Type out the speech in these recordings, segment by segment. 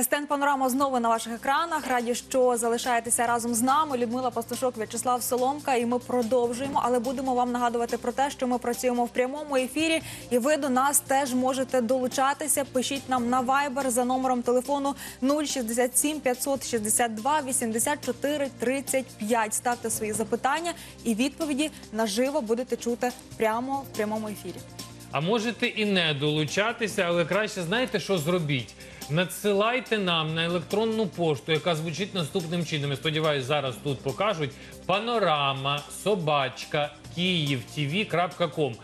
СТН Панорама знову на ваших екранах. Раді, що залишаєтеся разом з нами. Людмила Пастушок, В'ячеслав Соломка, і ми продовжуємо, але будемо вам нагадувати про те, що ми працюємо в прямому ефірі, і ви до нас теж можете долучатися. Пишіть нам на Viber за номером телефону 067 562 84 35. Ставте свої запитання і відповіді наживо будете чути прямо в прямому ефірі. А можете і не долучатися, але краще знаєте, що зробіть надсилайте нам на електронну пошту, яка звучить наступним чином. Я Сподіваюсь, зараз тут покажуть панорама собачка київтіві.ком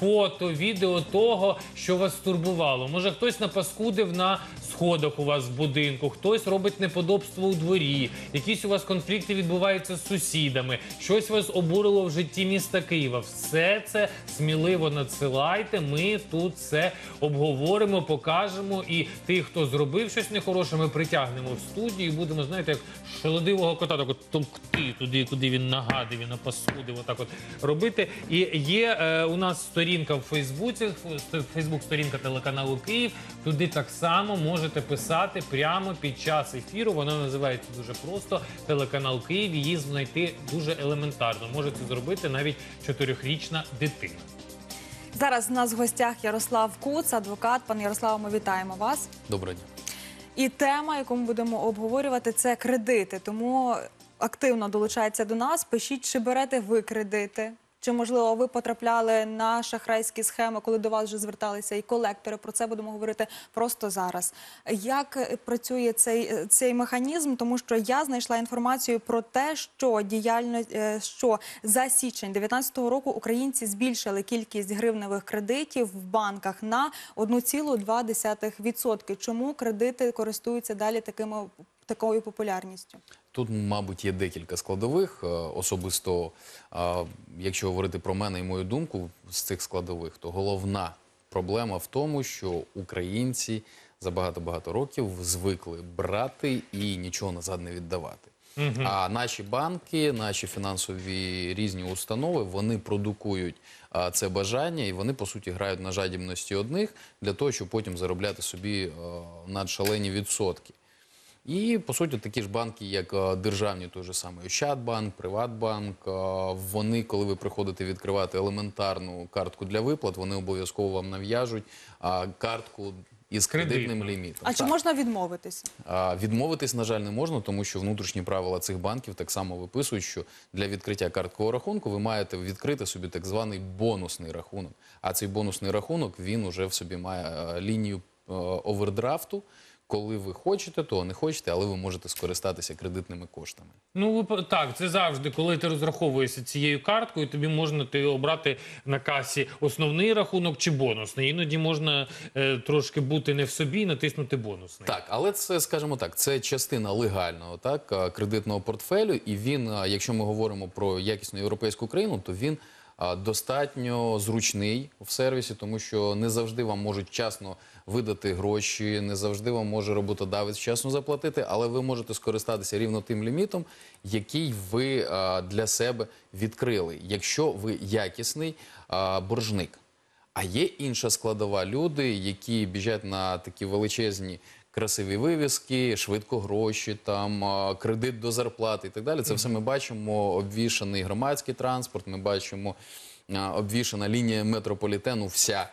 фото, відео того, що вас турбувало. Може, хтось напаскудив на сходах у вас в будинку, хтось робить неподобство у дворі, якісь у вас конфлікти відбуваються з сусідами, щось вас обурило в житті міста Києва. Все це сміливо надсилайте. Ми тут це обговоримо, покажемо. І тих, хто зробив щось нехороше, ми притягнемо в студію і будемо, знаєте, як шолодивого кота, так от толкти туди, куди він нагадив, він напаскудив, отак от робити. І є е, у нас сторінка сторінка в Фейсбуці, Фейсбук сторінка телеканалу Київ. Туди так само можете писати прямо під час ефіру. Вона називається дуже просто телеканал Київ. Її знайти дуже елементарно. Можете зробити навіть чотирьохрічна дитина. Зараз у нас в гостях Ярослав Куц, адвокат. Пан Ярославе, ми вітаємо вас. Доброго дня. І тема, яку ми будемо обговорювати, це кредити. Тому активно долучається до нас. Пишіть, чи берете ви кредити. Чи можливо ви потрапляли на шахрайські схеми, коли до вас вже зверталися і колектори? Про це будемо говорити просто зараз. Як працює цей цей механізм? Тому що я знайшла інформацію про те, що діяльно е, що за січень 2019 року українці збільшили кількість гривневих кредитів в банках на 1,2%. Чому кредити користуються далі такими такою популярністю? Тут, мабуть, є декілька складових. Е, особисто, якщо говорити про мене і мою думку з цих складових, то головна проблема в тому, що українці за багато-багато років звикли брати і нічого назад не віддавати. А наші банки, наші фінансові різні установи, вони продукують це бажання, і вони по суті грають на жадібності одних для того, щоб потім заробляти собі а, е, надшалені відсотки. І по суті, такі ж банки, як э, державні, той же самий Ощадбанк, Приватбанк. Э, вони, коли ви приходите відкривати елементарну картку для виплат, вони обов'язково вам нав'яжуть картку. Із кредитним лімітом. А чи можна відмовитися? Відмовитись, на жаль, не можна, тому що внутрішні правила цих банків так само виписують, що для відкриття карткового рахунку ви маєте відкрити собі так званий бонусний рахунок. А цей бонусний рахунок він уже в собі має е, лінію е, овердрафту коли ви хочете, то не хочете, але ви можете скористатися кредитними коштами. Ну так, це завжди, коли ти розраховуєшся цією карткою, тобі можна ти обрати на касі основний рахунок чи бонусний. Іноді можна е, трошки бути не в собі, і натиснути бонусний. Так, але це скажімо так, це частина легального так е, кредитного портфелю, і він, е, якщо ми говоримо про якісну європейську країну, то він достатньо зручний в сервісі, тому що не завжди вам можуть вчасно видати гроші, не завжди вам може роботодавець часно заплатити, але ви можете скористатися рівно тим лімітом, який ви для себе відкрили, якщо ви якісний боржник. А є інша складова люди, які біжать на такі величезні красиві вивіски, швидко гроші, там кредит до зарплати і так далі. Це все ми бачимо. Обвішаний громадський транспорт. Ми бачимо обвішана лінія метрополітену. Вся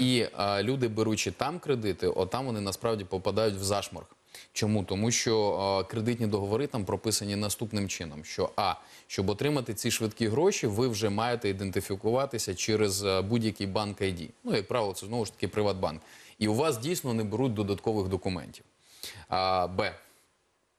і а, люди беручи там кредити, отам вони насправді попадають в зашморг. Чому тому, що а, кредитні договори там прописані наступним чином: що а щоб отримати ці швидкі гроші, ви вже маєте ідентифікуватися через е, будь-який банк ID. Ну як правило, це знову ж таки Приватбанк і у вас дійсно не беруть додаткових документів. А, Б.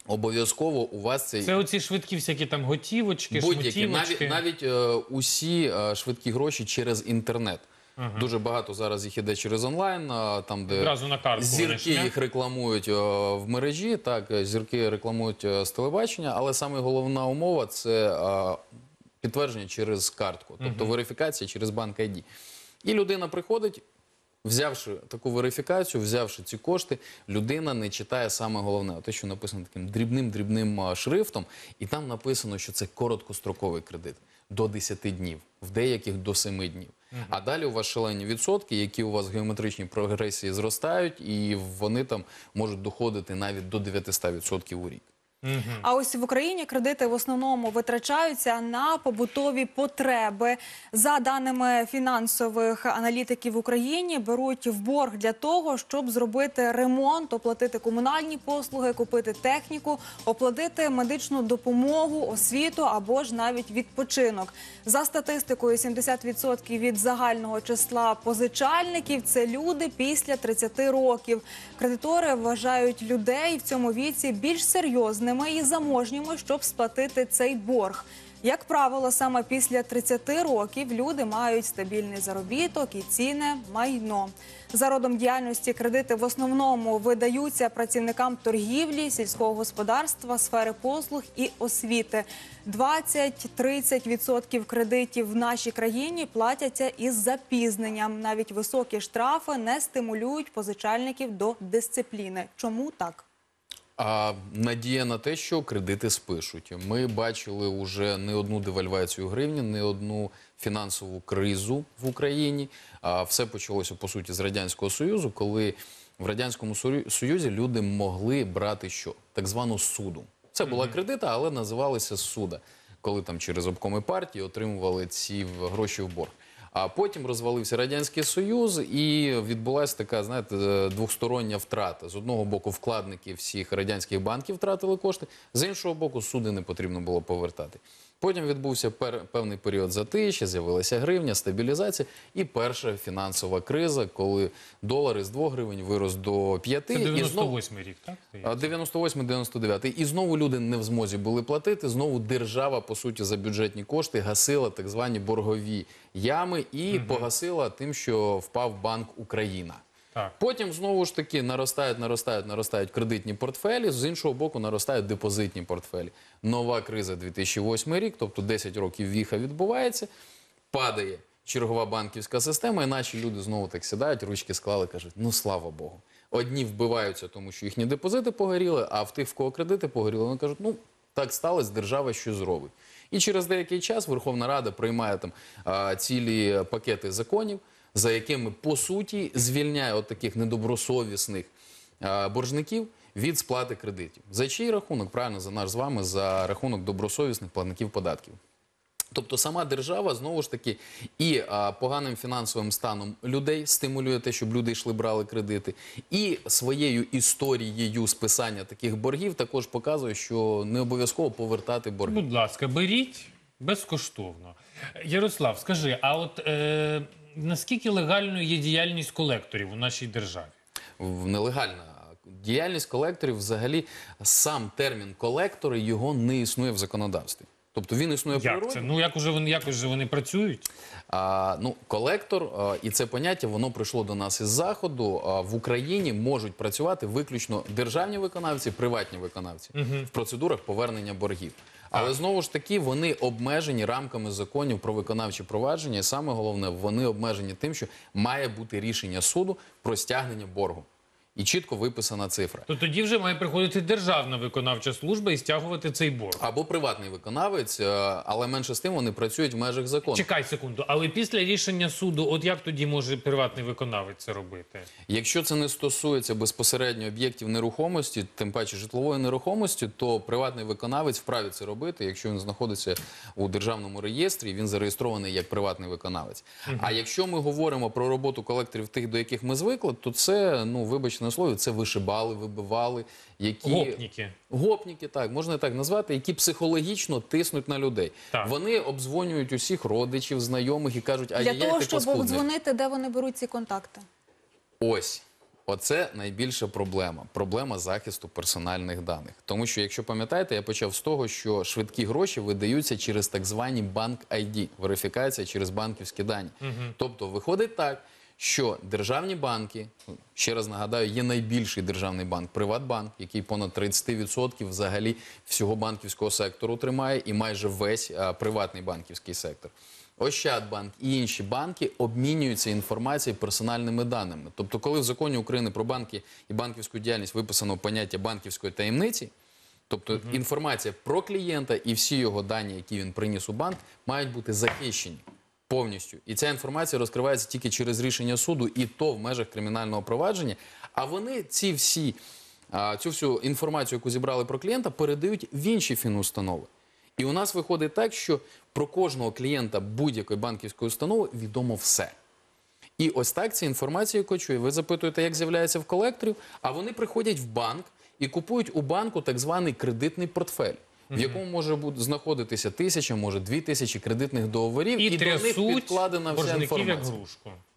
Обов'язково у вас цей це оці швидкі, всякі там готівочки, будь навіть навіть е, усі е, швидкі гроші через інтернет. Ага. Дуже багато зараз їх іде через онлайн, е, там де Одразу на картку, зірки їх рекламують е, в мережі. Так е, зірки рекламують з телебачення, але саме головна умова це підтвердження через картку, тобто верифікація через банк ID. І людина приходить, взявши таку верифікацію, взявши ці кошти, людина не читає саме головне, те, що написано таким дрібним дрібним шрифтом, і там написано, що це короткостроковий кредит до 10 днів, в деяких до 7 днів. А далі у вас шалені відсотки, які у вас в геометричній прогресії зростають, і вони там можуть доходити навіть до 900% у рік. А ось в Україні кредити в основному витрачаються на побутові потреби. За даними фінансових аналітиків в Україні, беруть в борг для того, щоб зробити ремонт, оплатити комунальні послуги, купити техніку, оплатити медичну допомогу, освіту або ж навіть відпочинок. За статистикою, 70% від загального числа позичальників це люди після 30 років. Кредитори вважають людей в цьому віці більш серйозними бідними і заможніми, щоб сплатити цей борг. Як правило, саме після 30 років люди мають стабільний заробіток і ціне майно. За родом діяльності кредити в основному видаються працівникам торгівлі, сільського господарства, сфери послуг і освіти. 20-30% кредитів в нашій країні платяться із запізненням. Навіть високі штрафи не стимулюють позичальників до дисципліни. Чому так? А надія на те, що кредити спишуть. Ми бачили вже не одну девальвацію гривні, не одну фінансову кризу в Україні. А все почалося по суті з радянського союзу, коли в радянському Союзі люди могли брати що так звану суду. Це була кредита, але називалися суда, коли там через обкоми партії отримували ці гроші в борг. А потім розвалився радянський союз, і відбулася така, знаєте, е, двостороння втрата. З одного боку, вкладники всіх радянських банків втратили кошти, з іншого боку, суди не потрібно було повертати. Потім відбувся пер певний період затиші, з'явилася гривня, стабілізація і перша фінансова криза, коли долар із 2 гривень вирос до 5. Це 98 знов... рік, так? 98-99. І знову люди не в змозі були платити. Знову держава, по суті, за бюджетні кошти гасила так звані боргові ями і угу. погасила тим, що впав банк Україна. Так. Потім знову ж таки наростають, наростають, наростають кредитні портфелі. З іншого боку, наростають депозитні портфелі. Нова криза 2008 рік, тобто 10 років віха відбувається, падає чергова банківська система, і наші люди знову так сідають, ручки склали, кажуть: ну слава Богу. Одні вбиваються, тому що їхні депозити погоріли, а в тих, в кого кредити погоріли, вони кажуть, ну так сталося, держава що зробить. І через деякий час Верховна Рада приймає там цілі пакети законів, за якими по суті звільняє от таких недобросовісних боржників від сплати кредитів. За чий рахунок правильно за наш з вами за рахунок добросовісних платників податків. Тобто сама держава знову ж таки і а, поганим фінансовим станом людей стимулює те, щоб люди йшли, брали кредити, і своєю історією списання таких боргів також показує, що не обов'язково повертати борги. Будь ласка, беріть безкоштовно. Ярослав, скажи, а от е, наскільки легальною є діяльність колекторів у нашій державі? Нелегальна. Діяльність колекторів, взагалі, сам термін колектори його не існує в законодавстві. Тобто він існує в природі. це? Ну як уже вони якось же вони працюють? А, ну, колектор а, і це поняття воно прийшло до нас із заходу. А, в Україні можуть працювати виключно державні виконавці, приватні виконавці в процедурах повернення боргів. Але знову ж таки вони обмежені рамками законів про виконавчі провадження. І саме головне, вони обмежені тим, що має бути рішення суду про стягнення боргу і чітко виписана цифра. То тоді вже має приходити державна виконавча служба і стягувати цей борг або приватний виконавець, е, але менше з тим вони працюють в межах закону. Чекай секунду, але після рішення суду, от як тоді може приватний виконавець це робити? Якщо це не стосується безпосередньо об'єктів нерухомості, тим паче житлової нерухомості, то приватний виконавець вправі це робити, якщо він знаходиться у державному реєстрі, він зареєстрований як приватний виконавець. Uh А якщо ми говоримо про роботу колекторів тих, до яких ми звикли, то це ну вибачте, чесне слово, це вишибали, вибивали, які гопніки. Гопніки, так можна так назвати, які психологічно тиснуть на людей. Так. Вони обзвонюють усіх родичів, знайомих і кажуть, а для того, я, щоб обдзвонити, де вони беруть ці контакти. Ось. Оце найбільша проблема проблема захисту персональних даних. Тому що, якщо пам'ятаєте, я почав з того, що швидкі гроші видаються через так звані банк ID, верифікація через банківські дані. Угу. Тобто, виходить так, що державні банки, ще раз нагадаю, є найбільший державний банк Приватбанк, який понад 30% взагалі всього банківського сектору тримає, і майже весь а, приватний банківський сектор. Ощадбанк і інші банки обмінюються інформацією персональними даними. Тобто, коли в законі України про банки і банківську діяльність виписано поняття банківської таємниці, тобто угу. інформація про клієнта і всі його дані, які він приніс у банк, мають бути захищені повністю. І ця інформація розкривається тільки через рішення суду, і то в межах кримінального провадження. А вони ці всі цю всю інформацію, яку зібрали про клієнта, передають в інші фінустанови. І у нас виходить так, що про кожного клієнта будь-якої банківської установи відомо все. І ось так ця інформація кочує. Ви запитуєте, як з'являється в колекторів, а вони приходять в банк і купують у банку так званий кредитний портфель в якому може бути знаходитися тисяча, може дві тисячі кредитних договорів, і, до них підкладена вся інформація.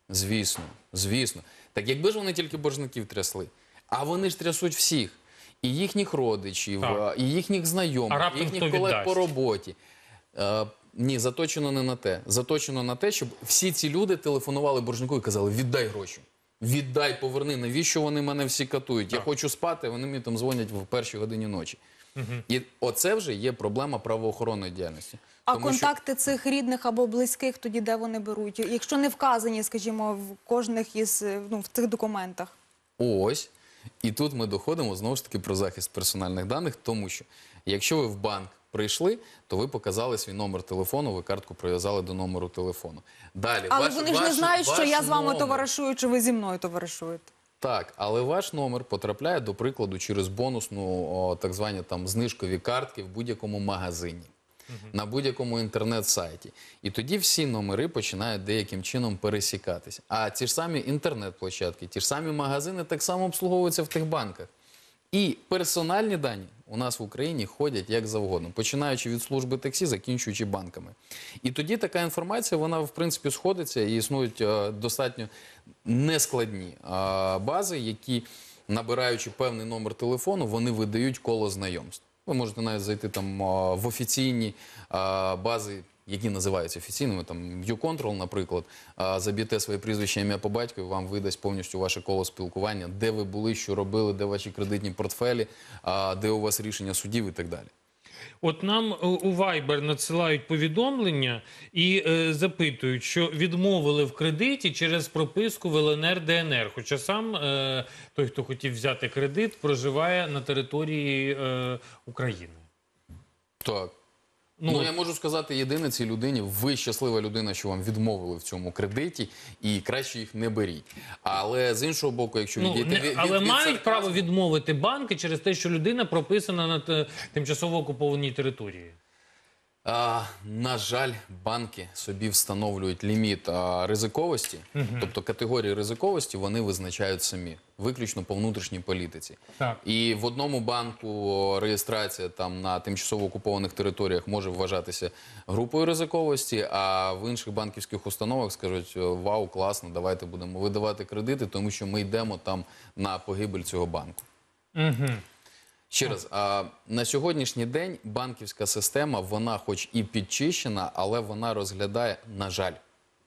Звісно, звісно. Так якби ж вони тільки боржників трясли, а вони ж трясуть всіх. І їхніх родичів, і їхніх знайомих, і їхніх колег по роботі. Е, ні, заточено не на те. Заточено на те, щоб всі ці люди телефонували боржнику і казали: віддай гроші, віддай, поверни, навіщо вони мене всі катують? Я хочу спати, вони мені там дзвонять в першій годині ночі. І оце вже є проблема правоохоронної діяльності. А контакти цих рідних або близьких тоді де вони беруть, якщо не вказані, скажімо, в кожних із е, ну в цих документах. Ось і тут ми доходимо знову ж таки про захист персональних даних, тому що якщо ви в банк прийшли, то ви показали свій номер телефону, ви картку прив'язали до номеру телефону. Далі, але вони ж не знають, що я з вами товаришую, чи ви зі мною товаришуєте. Так, але ваш номер потрапляє, до прикладу, через бонусну о, так звані там знижкові картки в будь-якому магазині, угу. на будь-якому інтернет-сайті. І тоді всі номери починають деяким чином пересікатись. А ті ж самі інтернет-площадки, ті ж самі магазини так само обслуговуються в тих банках. І персональні дані у нас в Україні ходять як завгодно, починаючи від служби таксі, закінчуючи банками. І тоді така інформація, вона в принципі сходиться і існують е, достатньо нескладні е, бази, які, набираючи певний номер телефону, вони видають коло знайомств. Ви можете навіть зайти там е, в офіційні бази які називаються офіційними, там Ucontrol, наприклад, заб'єте своє прізвище ім'я по батькові, вам видасть повністю ваше коло спілкування, де ви були, що робили, де ваші кредитні портфелі, де у вас рішення судів і так далі. От нам е, у Viber надсилають повідомлення і е, запитують, що відмовили в кредиті через прописку в ЛНР ДНР. Хоча сам е, той, хто хотів взяти кредит, проживає на території е, України. Так. Ну, ну я можу сказати єдине цій людині. Ви щаслива людина, що вам відмовили в цьому кредиті, і краще їх не беріть. Але з іншого боку, якщо ну, відійти, не, від, але від, мають від право відмовити банки через те, що людина прописана на тимчасово окупованій території. А, На жаль, банки собі встановлюють ліміт а, ризиковості, тобто категорії ризиковості вони визначають самі, виключно по внутрішній політиці. Так. І в одному банку реєстрація там на тимчасово окупованих територіях може вважатися групою ризиковості, а в інших банківських установах скажуть: «Е, Вау, класно, давайте будемо видавати кредити, тому що ми йдемо там на погибель цього банку. Угу. Ще раз, а на сьогоднішній день банківська система, вона, хоч і підчищена, але вона розглядає, на жаль,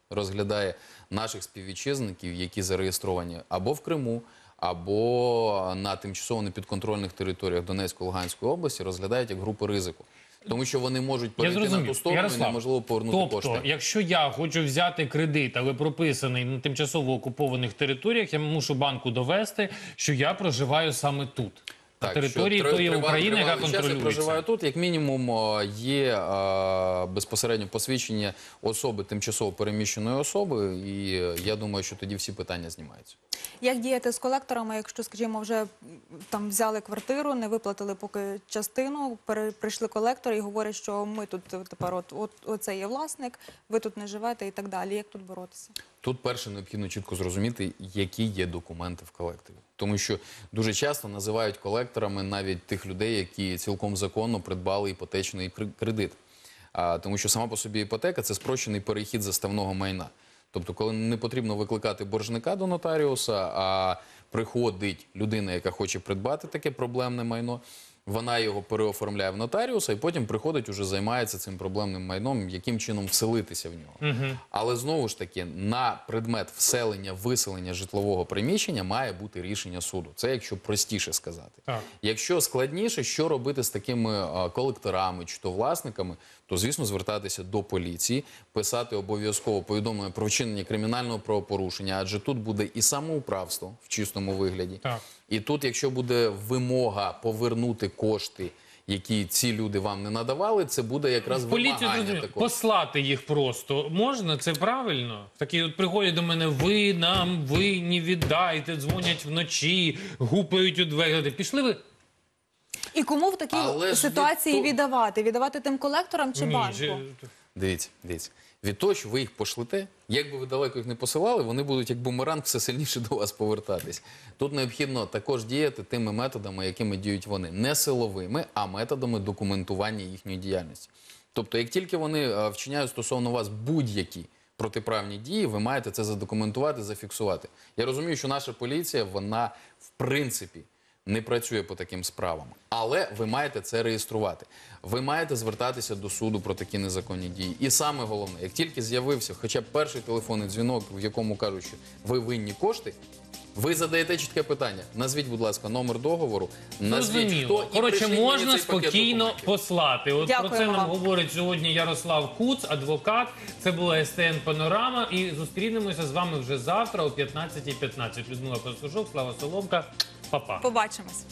розглядає наших співвітчизників, які зареєстровані або в Криму, або на тимчасово непідконтрольних територіях Донецької Луганської області, розглядають як групу ризику. Тому що вони можуть перейти на ту сторону Ярослав, і неможливо повернути тобто, кошти. Тобто, якщо я хочу взяти кредит, але прописаний на тимчасово окупованих територіях, я мушу банку довести, що я проживаю саме тут на так, території що тої тривали, України, яка контролюється. проживає тут, як мінімум, є а, е, безпосередньо посвідчення особи тимчасово переміщеної особи, і е, я думаю, що тоді всі питання знімаються. Як діяти з колекторами, якщо, скажімо, вже там взяли квартиру, не виплатили поки частину, прийшли колектори і говорять, що ми тут тепер, от, от оце є власник, ви тут не живете і так далі. Як тут боротися? Тут перше необхідно чітко зрозуміти, які є документи в колекторі, тому що дуже часто називають колекторами навіть тих людей, які цілком законно придбали іпотечний кредит. А тому, що сама по собі іпотека це спрощений перехід заставного майна. Тобто, коли не потрібно викликати боржника до нотаріуса, а приходить людина, яка хоче придбати таке проблемне майно вона його переоформляє в нотаріуса і потім приходить, уже займається цим проблемним майном, яким чином вселитися в нього. Угу. Але знову ж таки, на предмет вселення, виселення житлового приміщення має бути рішення суду. Це якщо простіше сказати. Так. Якщо складніше, що робити з такими колекторами чи то власниками, то звісно звертатися до поліції, писати обов'язково повідомлення про вчинення кримінального правопорушення, адже тут буде і самоуправство в чистому вигляді, так. і тут, якщо буде вимога повернути кошти. Які ці люди вам не надавали, це буде якраз поліцію такого. послати їх просто можна? Це правильно? Такі от приходять до мене. Ви нам ви не віддайте, дзвонять вночі, гупають у двері. Пішли ви. І кому в такій Але ситуації від віддавати? Віддавати тим колекторам чи банку? ж- Дивіться, дивіться. Від того, що ви їх пошлите. як би ви далеко їх не посилали, вони будуть як бумеранг все сильніше до вас повертатись. Тут необхідно також діяти тими методами, якими діють вони, не силовими, а методами документування їхньої діяльності. Тобто, як тільки вони е, вчиняють стосовно вас будь-які протиправні дії, ви маєте це задокументувати, зафіксувати. Я розумію, що наша поліція, вона в принципі не працює по таким справам, але ви маєте це реєструвати. Ви маєте звертатися до суду про такі незаконні дії. І саме головне, як тільки з'явився, хоча б перший телефонний дзвінок, в якому кажуть, що ви винні кошти. Ви задаєте чітке питання. Назвіть, будь ласка, номер договору. Назвіть, Коротше, можна спокійно послати. От Дякую про це нам говорить сьогодні Ярослав Куц, адвокат. Це була СТН Панорама. І зустрінемося з вами вже завтра о 15.15. Людмила Костужок, Слава Соломка. Па-па. побачимось.